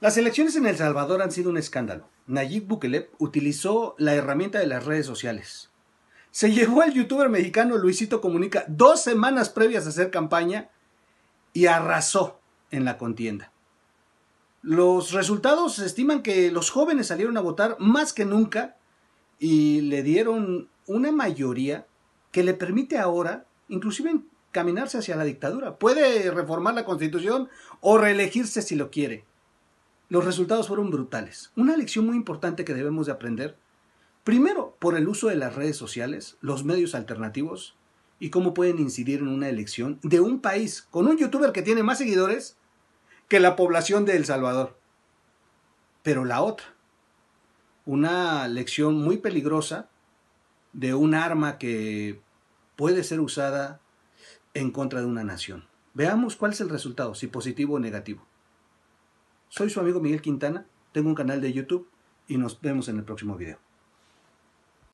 Las elecciones en El Salvador han sido un escándalo. Nayib Bukele utilizó la herramienta de las redes sociales. Se llevó al youtuber mexicano Luisito Comunica dos semanas previas a hacer campaña y arrasó en la contienda. Los resultados estiman que los jóvenes salieron a votar más que nunca y le dieron una mayoría que le permite ahora inclusive caminarse hacia la dictadura. Puede reformar la constitución o reelegirse si lo quiere los resultados fueron brutales. Una lección muy importante que debemos de aprender, primero por el uso de las redes sociales, los medios alternativos y cómo pueden incidir en una elección de un país con un youtuber que tiene más seguidores que la población de El Salvador. Pero la otra, una lección muy peligrosa de un arma que puede ser usada en contra de una nación. Veamos cuál es el resultado, si positivo o negativo. Soy su amigo Miguel Quintana, tengo un canal de YouTube y nos vemos en el próximo video.